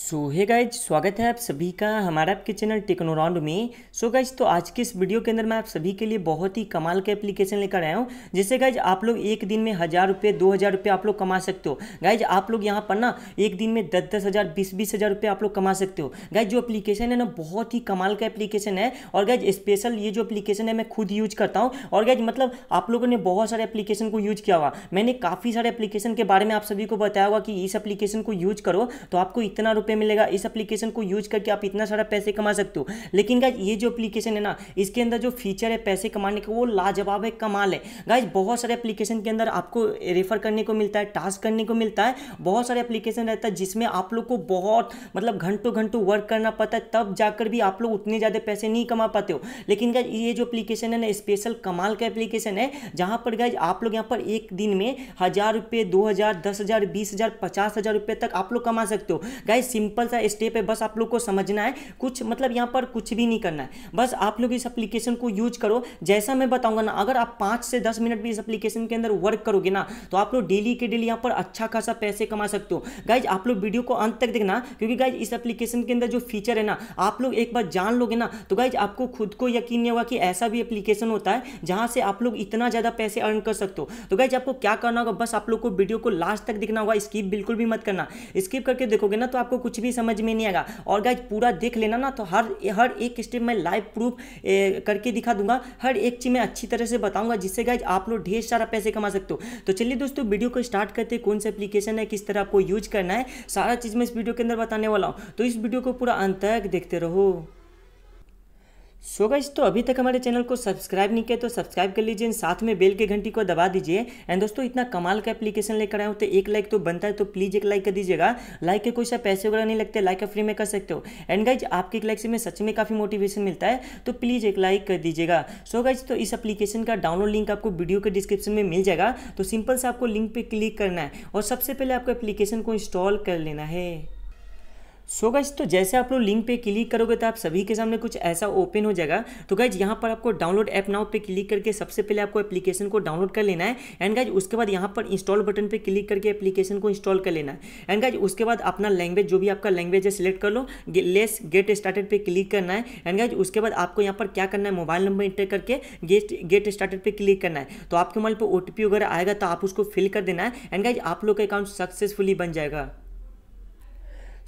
सो है गाइज स्वागत है आप सभी का हमारा आपके चैनल टेक्नोराउंड में सो so गाइज तो आज के इस वीडियो के अंदर मैं आप सभी के लिए बहुत ही कमाल का एप्लीकेशन लेकर आया हूँ जिससे गाइज आप लोग एक दिन में हज़ार रुपये दो हज़ार रुपये आप लोग कमा सकते हो गाइज आप लोग यहाँ पर ना एक दिन में दस दस हज़ार बीस बीस हज़ार रुपये आप लोग कमा सकते हो गाइज जो एप्लीकेशन है ना बहुत ही कमाल का एप्लीकेशन है और गाइज स्पेशल ये जो एप्लीकेशन है मैं खुद यूज करता हूँ और गाइज मतलब आप लोगों ने बहुत सारे एप्लीकेशन को यूज किया हुआ मैंने काफ़ी सारे एप्लीकेशन के बारे में आप सभी को बताया हुआ कि इस एप्लीकेशन को यूज करो तो आपको इतना रुपये मिलेगा इस एप्लीकेशन को यूज करके आप इतना सारा पैसे कमा सकते हो लेकिन गाइज ये जो एप्लीकेशन है ना इसके अंदर जो फीचर है पैसे कमाने का वो लाजवाब है कमाल है गाइज बहुत सारे एप्लीकेशन के अंदर आपको रेफर करने को मिलता है टास्क करने को मिलता है बहुत सारे एप्लीकेशन रहता है जिसमें आप लोग को बहुत मतलब घंटों घंटों वर्क करना पड़ता है तब जाकर भी आप लोग उतने ज़्यादा पैसे नहीं कमा पाते हो लेकिन गाइज ये जो एप्लीकेशन है ना स्पेशल कमाल का एप्लीकेशन है जहाँ पर गाइज आप लोग यहाँ पर एक दिन में हज़ार रुपये दो हज़ार दस हज़ार बीस हज़ार पचास हज़ार रुपये तक आप लोग कमा सकते हो गाइज सिंपल सा स्टेप है बस आप लोग को समझना है कुछ मतलब यहाँ पर कुछ भी नहीं करना है बस आप लोग इस एप्लीकेशन को यूज करो जैसा मैं बताऊंगा ना अगर आप पाँच से दस मिनट भी इस एप्लीकेशन के अंदर वर्क करोगे ना तो आप लोग डेली के डेली यहाँ पर अच्छा खासा पैसे कमा सकते हो गाइज आप लोग वीडियो को अंत तक देखना क्योंकि गाइज इस एप्लीकेशन के अंदर जो फीचर है ना आप लोग एक बार जान लोगे ना तो गाइज आपको खुद को यकीन नहीं होगा कि ऐसा भी एप्लीकेशन होता है जहाँ से आप लोग इतना ज़्यादा पैसे अर्न कर सकते हो तो गाइज आपको क्या करना होगा बस आप लोग को वीडियो को लास्ट तक देखना होगा स्किप बिल्कुल भी मत करना स्किप करके देखोगे ना तो आपको कुछ भी समझ में नहीं आएगा और गाइज पूरा देख लेना ना तो हर हर एक स्टेप मैं लाइव प्रूफ करके दिखा दूंगा हर एक चीज़ मैं अच्छी तरह से बताऊंगा जिससे गाइज आप लोग ढेर सारा पैसे कमा सकते हो तो चलिए दोस्तों वीडियो को स्टार्ट करते कौन सा एप्लीकेशन है किस तरह आपको यूज करना है सारा चीज़ मैं इस वीडियो के अंदर बताने वाला हूँ तो इस वीडियो को पूरा अंत तक देखते रहो सो so गाइज तो अभी तक हमारे चैनल को सब्सक्राइब नहीं किया तो सब्सक्राइब कर लीजिए साथ में बेल के घंटी को दबा दीजिए एंड दोस्तों इतना कमाल का एप्लीकेशन लेकर आए हो तो एक लाइक तो बनता है तो प्लीज़ एक लाइक कर दीजिएगा लाइक के कोई सा पैसे वगैरह नहीं लगते लाइक फ्री में कर सकते हो एंड गाइज आपके एक लाइक से मैं सच में काफ़ी मोटिवेशन मिलता है तो प्लीज़ एक लाइक कर दीजिएगा सो so गाइज तो इस अपलीकेशन का डाउनलोड लिंक आपको वीडियो के डिस्क्रिप्शन में मिल जाएगा तो सिंपल से आपको लिंक पर क्लिक करना है और सबसे पहले आपको एप्लीकेशन को इंस्टॉल कर लेना है सो so गाइज तो जैसे आप लोग लिंक पे क्लिक करोगे तो आप सभी के सामने कुछ ऐसा ओपन हो जाएगा तो गाइज यहाँ पर आपको डाउनलोड ऐप नाउ पे क्लिक करके सबसे पहले आपको एप्लीकेशन को डाउनलोड कर लेना है एंड गाइज उसके बाद यहाँ पर इंस्टॉल बटन पे क्लिक करके एप्लीकेशन को इंस्टॉल कर लेना है एंड गाइज उसके बाद अपना लैंग्वेज जो भी आपका लैंग्वेज है सिलेक्ट कर लो लेस गेट स्टार्टेड पर क्लिक करना है एंड गाइज उसके बाद आपको यहाँ पर क्या करना है मोबाइल नंबर इंटर करके गेट गेट स्टार्टेड पर क्लिक करना है तो आपके मोबाइल पर ओ वगैरह आएगा तो आप उसको फिल कर देना है एंड गाइज आप लोग का अकाउंट सक्सेसफुली बन जाएगा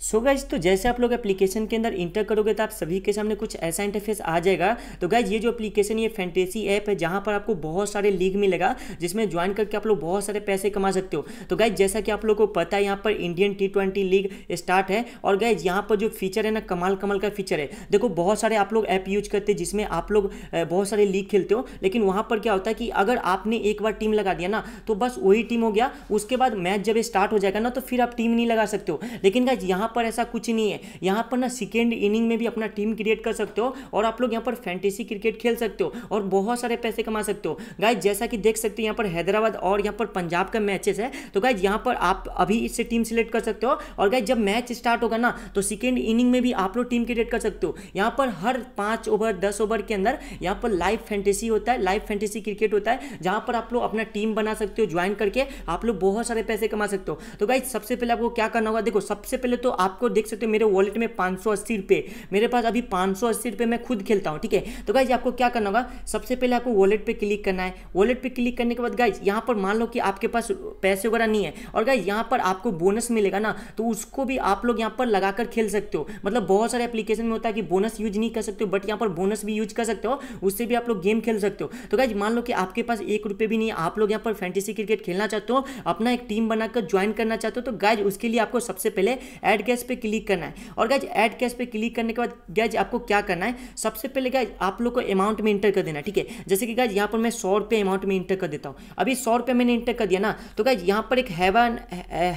सो so गाइज तो जैसे आप लोग एप्लीकेशन के अंदर इंटर करोगे तो आप सभी के सामने कुछ ऐसा इंटरफेस आ जाएगा तो गाइज ये जो एप्लीकेशन ये फैंटेसी ऐप है जहां पर आपको बहुत सारे लीग मिलेगा जिसमें ज्वाइन करके आप लोग बहुत सारे पैसे कमा सकते हो तो गाइज जैसा कि आप लोग को पता है यहाँ पर Indian T twenty league start है और गाइज यहाँ पर जो फीचर है ना कमाल कमाल का फीचर है देखो बहुत सारे आप लोग ऐप यूज करते हैं जिसमें आप लोग बहुत सारे लीग खेलते हो लेकिन वहाँ पर क्या होता है कि अगर आपने एक बार टीम लगा दिया ना तो बस वही टीम हो गया उसके बाद मैच जब स्टार्ट हो जाएगा ना तो फिर आप टीम नहीं लगा सकते हो लेकिन गाइज यहाँ यहाँ पर ऐसा कुछ नहीं है यहाँ पर ना सेकेंड इनिंग में भी अपना टीम क्रिएट कर सकते हो और आप लोग यहाँ पर फैंटेसी क्रिकेट खेल सकते हो और बहुत सारे पैसे कमा सकते हो गाइज जैसा कि देख सकते हो यहाँ पर हैदराबाद और यहाँ पर पंजाब का मैचेस है तो गाइज यहाँ पर आप अभी इससे टीम सिलेक्ट कर सकते हो और गाइज जब मैच स्टार्ट होगा ना तो सेकेंड इनिंग में भी आप लोग टीम क्रिएट कर सकते हो यहाँ पर हर पाँच ओवर दस ओवर के अंदर यहाँ पर लाइव फैंटेसी होता है लाइव फैंटेसी क्रिकेट होता है जहाँ पर आप लोग अपना टीम बना सकते हो ज्वाइन करके आप लोग बहुत सारे पैसे कमा सकते हो तो गाइज सबसे पहले आपको क्या करना होगा देखो सबसे पहले तो आपको देख सकते हो मेरे वॉलेट में पाँच सौ अस्सी रुपए मेरे पास अभी पाँच सौ अस्सी रुपए मैं खुद खेलता हूँ ठीक है तो गाइज आपको क्या करना होगा सबसे पहले आपको वॉलेट पर क्लिक करना है वॉलेट पे क्लिक करने के बाद गाइज यहाँ पर मान लो कि आपके पास पैसे वगैरह नहीं है और गाइज यहाँ पर आपको बोनस मिलेगा ना तो उसको भी आप लोग यहाँ पर लगाकर खेल सकते हो मतलब बहुत सारे एप्लीकेशन में होता है कि बोनस यूज नहीं कर सकते हो बट यहाँ पर बोनस भी यूज कर सकते हो उससे भी आप लोग गेम खेल सकते हो तो गाइज मान लो कि आपके पास एक रुपये भी नहीं है आप लोग यहाँ पर फैंटेसी क्रिकेट खेलना चाहते हो अपना एक टीम बनाकर ज्वाइन करना चाहते हो तो गाइज उसके लिए आपको सबसे पहले एड ऐड गैस पे क्लिक करना है और गैज ऐड गैस पे क्लिक करने के बाद गैज आपको क्या करना है सबसे पहले गैज आप लोग को अमाउंट में इंटर कर देना ठीक है जैसे कि गैज यहाँ पर मैं सौ रुपये अमाउंट में इंटर कर देता हूँ अभी सौ रुपये मैंने इंटर कर दिया ना तो गैज यहाँ पर एक have an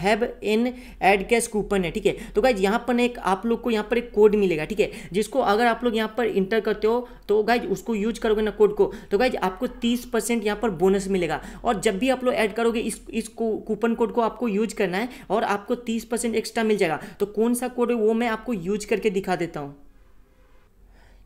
have in add cash coupon है ठीक है तो गैज यहाँ पर एक आप लोग को यहाँ पर एक कोड मिलेगा ठीक है जिसको अगर आप लोग यहाँ पर इंटर करते हो तो गैज उसको यूज करोगे ना कोड को तो गैज आपको तीस परसेंट यहाँ पर बोनस मिलेगा और जब भी आप लोग ऐड करोगे इस इस कूपन कोड को आपको यूज करना है और आपको तीस परसेंट एक्स्ट्रा मिल जाएगा तो कौन सा कोड है वो मैं आपको यूज करके दिखा देता हूँ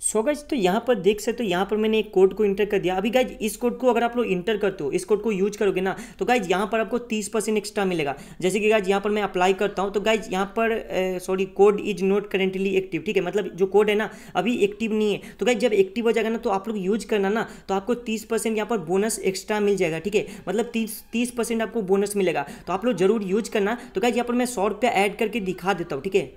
सो गाइज तो यहाँ पर देख सकते हो यहाँ पर मैंने एक कोड को इंटर कर दिया अभी गाइज इस कोड को अगर आप लोग इंटर करते हो इस कोड को यूज करोगे ना तो गाइज यहाँ पर आपको 30 परसेंट एक्स्ट्रा मिलेगा जैसे कि गाइज यहाँ पर मैं अप्लाई करता हूँ तो गाइज यहाँ पर sorry code is not currently active ठीक है मतलब जो कोड है ना अभी एक्टिव नहीं है तो गाइज जब एक्टिव हो जाएगा ना तो आप लोग यूज करना ना तो आपको तीस परसेंट यहाँ पर बोनस एक्स्ट्रा मिल जाएगा ठीक है मतलब तीस तीस परसेंट आपको बोनस मिलेगा तो आप लोग जरूर यूज करना तो गाइज यहाँ पर मैं सौ रुपया करके दिखा देता हूँ ठीक है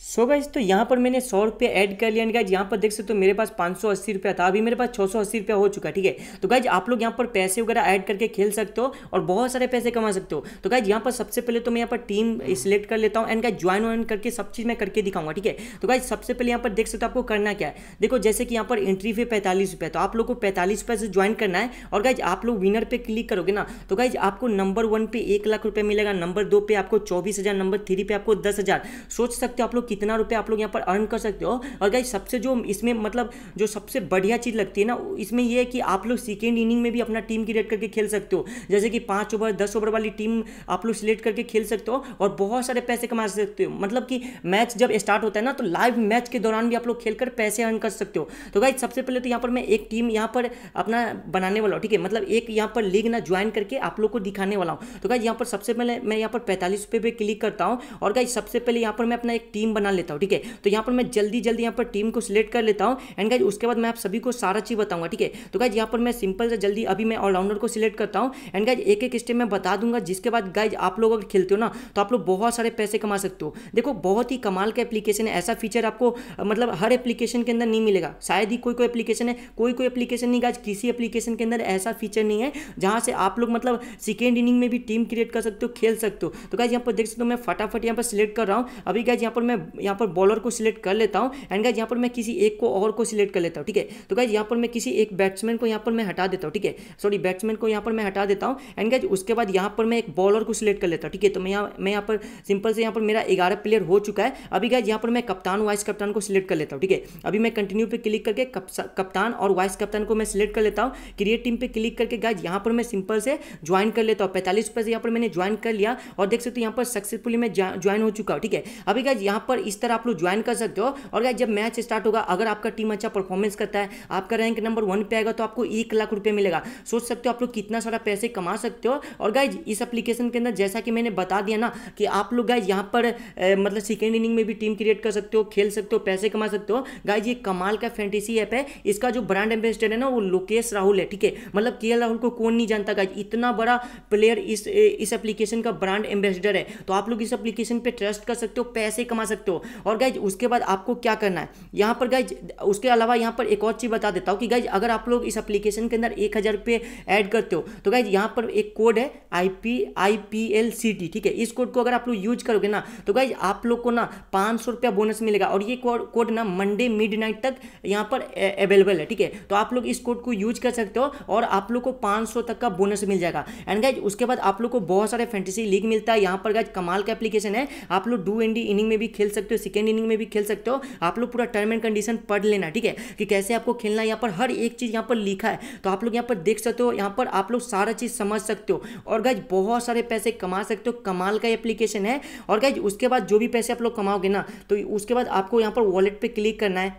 सो so गाइज तो यहाँ पर मैंने सौ रुपये ऐड कर लिया एंड गाइज यहाँ पर देख सकते हो तो मेरे पास पाँच सौ अस्सी रुपया था अभी मेरे पास छः सौ अस्सी रुपया हो चुका ठीक है तो गाइज आप लोग यहाँ पर पैसे वगैरह ऐड करके खेल सकते हो और बहुत सारे पैसे कमा सकते हो तो गाइज यहाँ पर सबसे पहले तो मैं यहाँ पर टीम सिलेक्ट कर लेता हूँ एंड गाइज ज्वाइन वाइन करके सब चीज़ मैं करके दिखाऊंगा ठीक है तो गाइज सबसे पहले यहाँ पर देख सकते हो आपको करना क्या है देखो जैसे कि यहाँ पर एंट्री फी पैंतालीस रुपये तो आप लोग को पैंतालीस रुपये से ज्वाइन करना है और गाइज आप लोग विनर पर क्लिक करोगे ना तो गाइज आपको नंबर वन पे एक लाख रुपये मिलेगा नंबर दो पे आपको चौबीस हज़ार नंबर थ्री पे आपको दस हज़ार सोच सकते हो आप लोग कितना रुपया आप लोग यहाँ पर अर्न कर सकते हो और गाइज सबसे जो इसमें मतलब जो सबसे बढ़िया चीज़ लगती है ना इसमें यह है कि आप लोग सेकेंड इनिंग में भी अपना टीम क्रिएट करके खेल सकते हो जैसे कि पाँच ओवर दस ओवर वाली टीम आप लोग सिलेक्ट करके खेल सकते हो और बहुत सारे पैसे कमा सकते हो मतलब कि मैच जब स्टार्ट होता है ना तो लाइव मैच के दौरान भी आप लोग खेल कर पैसे अर्न कर सकते हो तो गाइज सबसे पहले तो यहाँ पर मैं एक टीम यहाँ पर अपना बनाने वाला हूँ ठीक है मतलब एक यहाँ पर लीग ना ज्वाइन करके आप लोग को दिखाने वाला हूँ तो गाइज यहाँ पर सबसे पहले मैं यहाँ पर पैंतालीस रुपये पर क्लिक करता हूँ और गाइज सबसे पहले यहाँ पर मैं अपना एक टीम बना लेता हूँ ठीक है तो यहाँ पर मैं जल्दी जल्दी यहाँ पर टीम को सिलेक्ट कर लेता हूँ एंड गाइज उसके बाद मैं आप सभी को सारा चीज़ बताऊंगा ठीक है तो गाइज यहाँ पर मैं सिंपल से जल्दी अभी मैं ऑलराउंडर को सिलेक्ट करता हूँ एंड गाइज एक एक स्टेप मैं बता दूंगा जिसके बाद गाइज आप लोग अगर खेलते हो ना तो आप लोग बहुत सारे पैसे कमा सकते हो देखो बहुत ही कमाल का एप्लीकेशन है ऐसा फीचर आपको मतलब हर एप्लीकेशन के अंदर नहीं मिलेगा शायद ही कोई कोई एप्लीकेशन है कोई कोई एप्लीकेशन नहीं गाइज किसी एप्लीकेशन के अंदर ऐसा फीचर नहीं है जहाँ से आप लोग मतलब सेकेंड इनिंग में भी टीम क्रिएट कर सकते हो खेल सकते हो तो गाइज यहाँ पर देख सकते हो मैं फटाफट यहाँ पर सिलेक्ट कर रहा हूँ अभी गाइज यहाँ पर मैं यहाँ पर बॉलर को सिलेक्ट कर लेता हूँ एंड गाइज यहाँ पर मैं किसी एक को और को सिलेक्ट कर लेता हूँ ठीक है तो गाइज यहाँ पर मैं किसी एक बैट्समैन को यहाँ पर मैं हटा देता हूँ ठीक है सॉरी बैट्समैन को यहाँ पर मैं हटा देता हूँ एंड गाइज उसके बाद यहाँ पर मैं एक बॉलर को सिलेक्ट कर लेता हूँ ठीक है तो मैं यहाँ मैं यहाँ पर सिंपल से यहाँ पर मेरा ग्यारह प्लेयर हो चुका है अभी गाइज यहाँ पर मैं कप्तान वाइस कप्तान को सिलेक्ट कर लेता हूँ ठीक है अभी मैं कंटिन्यू पर क्लिक करके कप्तान और वाइस कप्तान को मैं सिलेक्ट कर लेता हूँ क्रिएट टीम पर क्लिक करके गाइज यहाँ पर मैं सिंपल से ज्वाइन कर लेता हूँ पैंतालीस रुपये से यहाँ पर मैंने ज्वाइन कर लिया और देख सकते हो यहाँ पर सक्सेसफुली मैं ज्वाइन हो चुका हूँ ठीक है अभी गाइज यहाँ पर पर इस तरह आप लोग ज्वाइन कर सकते हो और गाइज जब मैच स्टार्ट होगा अगर आपका टीम अच्छा परफॉर्मेंस करता है आपका रैंक नंबर वन पे आएगा तो आपको एक लाख रुपये मिलेगा सोच सकते हो आप लोग कितना सारा पैसे कमा सकते हो और गाइज इस एप्लीकेशन के अंदर जैसा कि मैंने बता दिया ना कि आप लोग गाइज यहाँ पर ए, मतलब सेकेंड इनिंग में भी टीम क्रिएट कर सकते हो खेल सकते हो पैसे कमा सकते हो गाइज ये कमाल का फैंटेसी ऐप है इसका जो ब्रांड एम्बेसडर है ना वो लोकेश राहुल है ठीक है मतलब के राहुल को कौन नहीं जानता गाइज इतना बड़ा प्लेयर इस इस एप्लीकेशन का ब्रांड एम्बेसडर है तो आप लोग इस एप्लीकेशन पर ट्रस्ट कर सकते हो पैसे कमा सकते सकते हो और गाइज उसके बाद आपको क्या करना है यहाँ पर गाइज उसके अलावा यहाँ पर एक और चीज़ बता देता हूँ कि गाइज अगर आप लोग इस एप्लीकेशन के अंदर एक हज़ार रुपये ऐड करते हो तो गाइज यहाँ पर एक कोड है I P I P L C T ठीक है इस कोड को अगर आप लोग यूज करोगे ना तो गाइज आप लोग को ना पाँच सौ रुपया बोनस मिलेगा और ये कोड ना मंडे मिड नाइट तक यहाँ पर अवेलेबल है ठीक है तो आप लोग इस कोड को यूज कर सकते हो और आप लोग को पाँच सौ तक का बोनस मिल जाएगा एंड गाइज उसके बाद आप लोग को बहुत सारे फैंटेसी लीग मिलता है यहाँ पर गाइज कमाल का एप्लीकेशन है आप लोग डू एंडी इनिंग में भी खेल सकते सकते हो सेकेंड इनिंग में भी खेल सकते हो आप लोग पूरा टर्म एंड कंडीशन पढ़ लेना ठीक है कि कैसे आपको खेलना है यहाँ पर हर एक चीज़ यहाँ पर लिखा है तो आप लोग यहाँ पर देख सकते हो यहाँ पर आप लोग सारा चीज़ समझ सकते हो और गाइज बहुत सारे पैसे कमा सकते हो कमाल का एप्लीकेशन है और गाइज उसके बाद जो भी पैसे आप लोग कमाओगे ना तो उसके बाद आपको यहाँ पर वॉलेट पर क्लिक करना है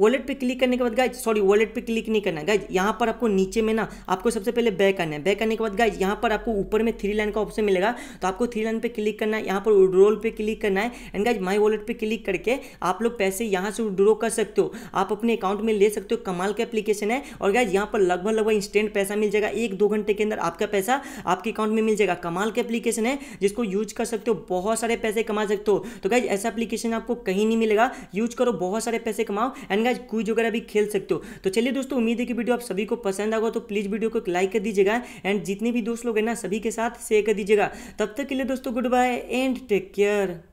वॉलेट पे क्लिक करने के बाद गाइज सॉरी वॉलेट पे क्लिक नहीं करना गाइज यहाँ पर आपको नीचे में ना आपको सबसे पहले बैक करना है बैक करने के बाद गाइज यहाँ पर आपको ऊपर में थ्री लाइन का ऑप्शन मिलेगा तो आपको थ्री लाइन पे क्लिक करना है यहाँ पर विड्रोल पे क्लिक करना है एंड गाइज माई वॉलेट पर क्लिक करके आप लोग पैसे यहाँ से विड्रो कर सकते हो आप अपने अकाउंट में ले सकते हो कमाल का एप्लीकेशन है और गाइज यहाँ पर लगभग लगभग इंस्टेंट पैसा मिल जाएगा एक दो घंटे के अंदर आपका पैसा आपके अकाउंट में मिल जाएगा कमाल का एप्लीकेशन है जिसको यूज कर सकते हो बहुत सारे पैसे कमा सकते हो तो गाइज ऐसा एप्लीकेशन आपको कहीं नहीं मिलेगा यूज करो बहुत सारे पैसे कमाओ एंड आज क्विज वगैरह भी खेल सकते हो तो चलिए दोस्तों उम्मीद है कि वीडियो आप सभी को पसंद आगे तो प्लीज़ वीडियो को लाइक कर दीजिएगा एंड जितने भी दोस्त लोग हैं ना सभी के साथ शेयर कर दीजिएगा तब तक के लिए दोस्तों goodbye and take care